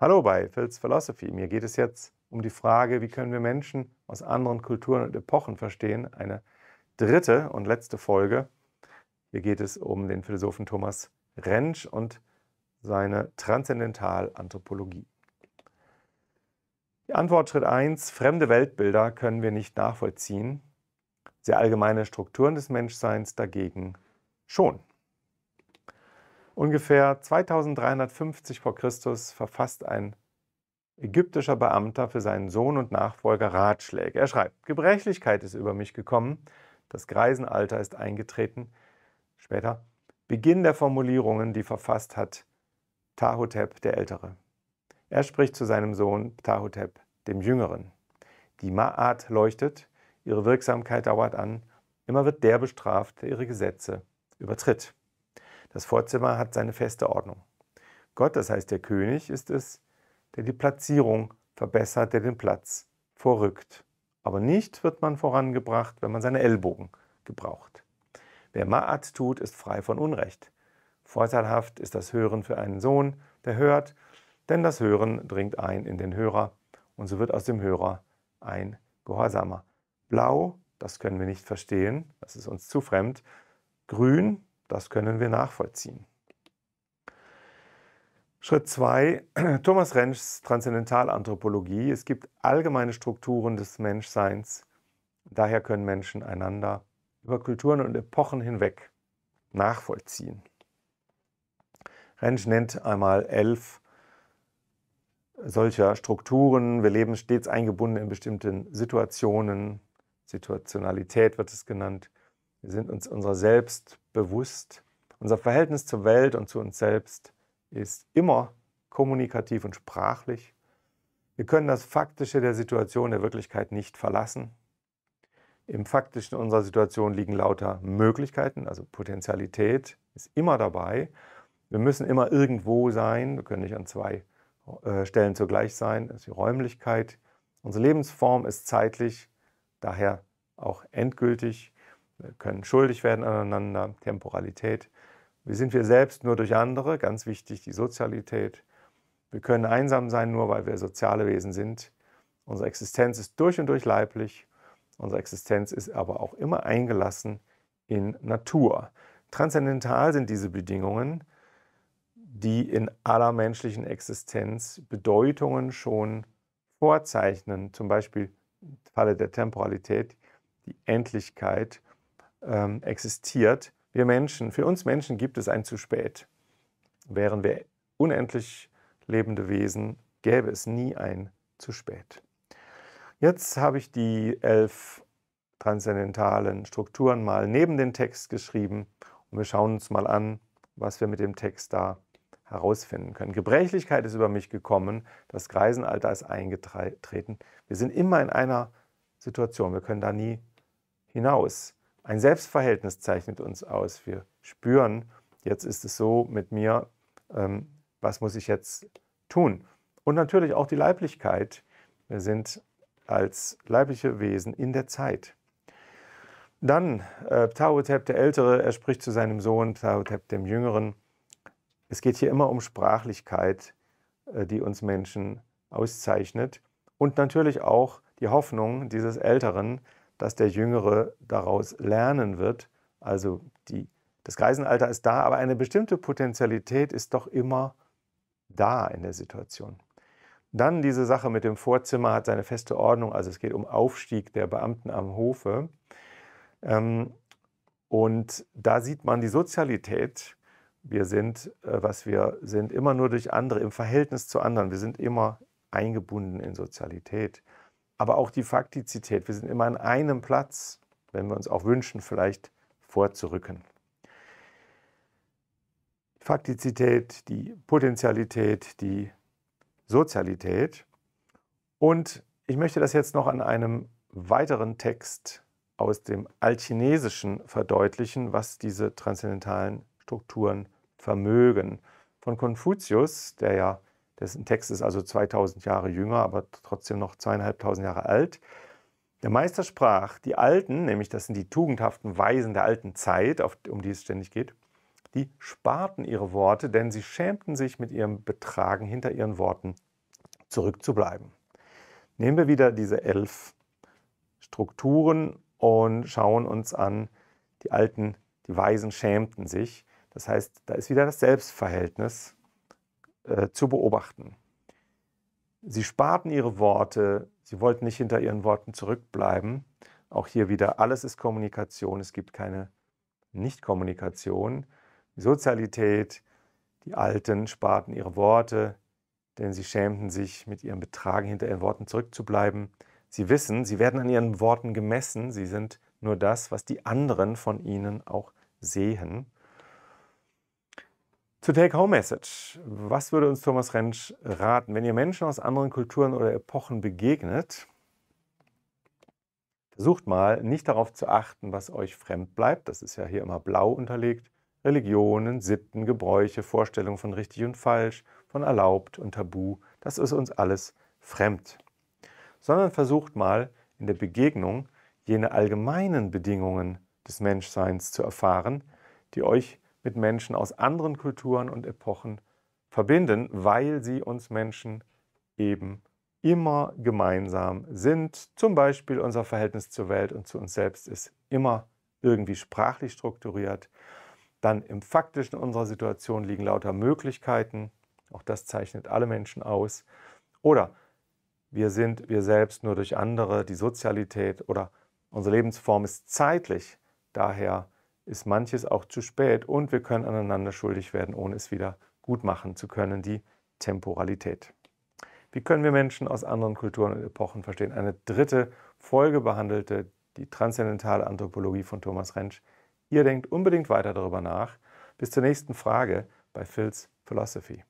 Hallo bei Phil's Philosophy. Mir geht es jetzt um die Frage, wie können wir Menschen aus anderen Kulturen und Epochen verstehen. Eine dritte und letzte Folge. Hier geht es um den Philosophen Thomas Rentsch und seine Transzendentalanthropologie. Die Antwort Schritt 1. Fremde Weltbilder können wir nicht nachvollziehen. Sehr allgemeine Strukturen des Menschseins dagegen schon. Ungefähr 2350 vor Christus verfasst ein ägyptischer Beamter für seinen Sohn und Nachfolger Ratschläge. Er schreibt, Gebrechlichkeit ist über mich gekommen, das Greisenalter ist eingetreten. Später, Beginn der Formulierungen, die verfasst hat Tahotep der Ältere. Er spricht zu seinem Sohn Tahotep dem Jüngeren. Die Ma'at leuchtet, ihre Wirksamkeit dauert an, immer wird der bestraft, der ihre Gesetze übertritt. Das Vorzimmer hat seine feste Ordnung. Gott, das heißt der König, ist es, der die Platzierung verbessert, der den Platz vorrückt. Aber nicht wird man vorangebracht, wenn man seine Ellbogen gebraucht. Wer Ma'at tut, ist frei von Unrecht. Vorteilhaft ist das Hören für einen Sohn, der hört, denn das Hören dringt ein in den Hörer und so wird aus dem Hörer ein Gehorsamer. Blau, das können wir nicht verstehen, das ist uns zu fremd. Grün, das können wir nachvollziehen. Schritt 2. Thomas Rentschs Transzendentalanthropologie. Es gibt allgemeine Strukturen des Menschseins. Daher können Menschen einander über Kulturen und Epochen hinweg nachvollziehen. Rentsch nennt einmal elf solcher Strukturen. Wir leben stets eingebunden in bestimmten Situationen. Situationalität wird es genannt. Wir sind uns unserer selbst bewusst. Unser Verhältnis zur Welt und zu uns selbst ist immer kommunikativ und sprachlich. Wir können das Faktische der Situation der Wirklichkeit nicht verlassen. Im Faktischen unserer Situation liegen lauter Möglichkeiten, also Potentialität ist immer dabei. Wir müssen immer irgendwo sein, wir können nicht an zwei äh, Stellen zugleich sein, das ist die Räumlichkeit. Unsere Lebensform ist zeitlich, daher auch endgültig. Wir äh, können schuldig werden aneinander, Temporalität. Wir sind wir selbst nur durch andere, ganz wichtig die Sozialität. Wir können einsam sein, nur weil wir soziale Wesen sind. Unsere Existenz ist durch und durch leiblich. Unsere Existenz ist aber auch immer eingelassen in Natur. Transzendental sind diese Bedingungen, die in aller menschlichen Existenz Bedeutungen schon vorzeichnen. Zum Beispiel im Falle der Temporalität die Endlichkeit ähm, existiert. Wir Menschen, für uns Menschen gibt es ein zu spät. Wären wir unendlich lebende Wesen, gäbe es nie ein zu spät. Jetzt habe ich die elf transzendentalen Strukturen mal neben den Text geschrieben und wir schauen uns mal an, was wir mit dem Text da herausfinden können. Gebrechlichkeit ist über mich gekommen, das Greisenalter ist eingetreten. Wir sind immer in einer Situation, wir können da nie hinaus. Ein Selbstverhältnis zeichnet uns aus. Wir spüren, jetzt ist es so mit mir, ähm, was muss ich jetzt tun? Und natürlich auch die Leiblichkeit. Wir sind als leibliche Wesen in der Zeit. Dann äh, Ptahotep der Ältere, er spricht zu seinem Sohn Ptahotep dem Jüngeren. Es geht hier immer um Sprachlichkeit, äh, die uns Menschen auszeichnet und natürlich auch die Hoffnung dieses Älteren, dass der Jüngere daraus lernen wird. Also die, das Greisenalter ist da, aber eine bestimmte Potenzialität ist doch immer da in der Situation. Dann diese Sache mit dem Vorzimmer hat seine feste Ordnung, also es geht um Aufstieg der Beamten am Hofe. Ähm, und da sieht man die Sozialität. Wir sind, äh, was wir sind, immer nur durch andere, im Verhältnis zu anderen. Wir sind immer eingebunden in Sozialität aber auch die Faktizität. Wir sind immer an einem Platz, wenn wir uns auch wünschen, vielleicht vorzurücken. Faktizität, die Potentialität, die Sozialität. Und ich möchte das jetzt noch an einem weiteren Text aus dem Altchinesischen verdeutlichen, was diese transzendentalen Strukturen vermögen. Von Konfuzius, der ja dessen Text ist also 2000 Jahre jünger, aber trotzdem noch zweieinhalbtausend Jahre alt. Der Meister sprach, die Alten, nämlich das sind die tugendhaften Weisen der alten Zeit, um die es ständig geht, die sparten ihre Worte, denn sie schämten sich mit ihrem Betragen hinter ihren Worten zurückzubleiben. Nehmen wir wieder diese elf Strukturen und schauen uns an, die Alten, die Weisen schämten sich. Das heißt, da ist wieder das Selbstverhältnis äh, zu beobachten. Sie sparten ihre Worte, sie wollten nicht hinter ihren Worten zurückbleiben. Auch hier wieder, alles ist Kommunikation, es gibt keine Nichtkommunikation. Die Sozialität, die Alten sparten ihre Worte, denn sie schämten sich, mit ihrem Betragen hinter ihren Worten zurückzubleiben. Sie wissen, sie werden an ihren Worten gemessen, sie sind nur das, was die anderen von ihnen auch sehen. Zur Take-Home-Message. Was würde uns Thomas Rentsch raten, wenn ihr Menschen aus anderen Kulturen oder Epochen begegnet? Versucht mal, nicht darauf zu achten, was euch fremd bleibt. Das ist ja hier immer blau unterlegt. Religionen, Sitten, Gebräuche, Vorstellungen von richtig und falsch, von erlaubt und tabu, das ist uns alles fremd. Sondern versucht mal, in der Begegnung jene allgemeinen Bedingungen des Menschseins zu erfahren, die euch mit Menschen aus anderen Kulturen und Epochen verbinden, weil sie uns Menschen eben immer gemeinsam sind. Zum Beispiel unser Verhältnis zur Welt und zu uns selbst ist immer irgendwie sprachlich strukturiert. Dann im faktischen unserer Situation liegen lauter Möglichkeiten. Auch das zeichnet alle Menschen aus. Oder wir sind wir selbst nur durch andere, die Sozialität oder unsere Lebensform ist zeitlich. Daher ist manches auch zu spät und wir können aneinander schuldig werden, ohne es wieder gut machen zu können, die Temporalität. Wie können wir Menschen aus anderen Kulturen und Epochen verstehen? Eine dritte Folge behandelte die transzendentale Anthropologie von Thomas Rentsch. Ihr denkt unbedingt weiter darüber nach. Bis zur nächsten Frage bei Phil's Philosophy.